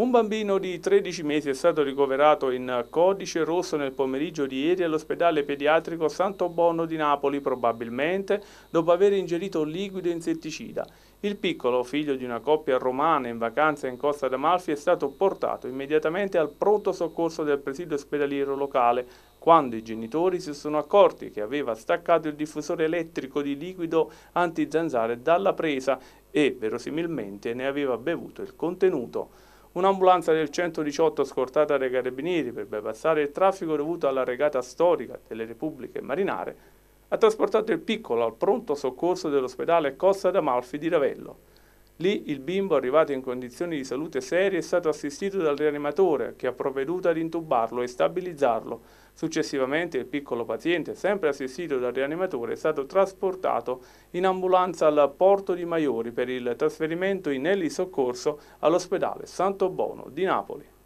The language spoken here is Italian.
Un bambino di 13 mesi è stato ricoverato in codice rosso nel pomeriggio di ieri all'ospedale pediatrico Santo Bono di Napoli, probabilmente dopo aver ingerito liquido insetticida. Il piccolo, figlio di una coppia romana in vacanza in Costa d'Amalfi, è stato portato immediatamente al pronto soccorso del presidio ospedaliero locale, quando i genitori si sono accorti che aveva staccato il diffusore elettrico di liquido antizanzare dalla presa e, verosimilmente, ne aveva bevuto il contenuto. Un'ambulanza del 118 scortata dai carabinieri per bypassare il traffico dovuto alla regata storica delle Repubbliche Marinare ha trasportato il piccolo al pronto soccorso dell'ospedale Costa d'Amalfi di Ravello. Lì il bimbo, arrivato in condizioni di salute serie, è stato assistito dal rianimatore che ha provveduto ad intubarlo e stabilizzarlo. Successivamente il piccolo paziente, sempre assistito dal rianimatore, è stato trasportato in ambulanza al porto di Maiori per il trasferimento in Soccorso all'ospedale Santo Bono di Napoli.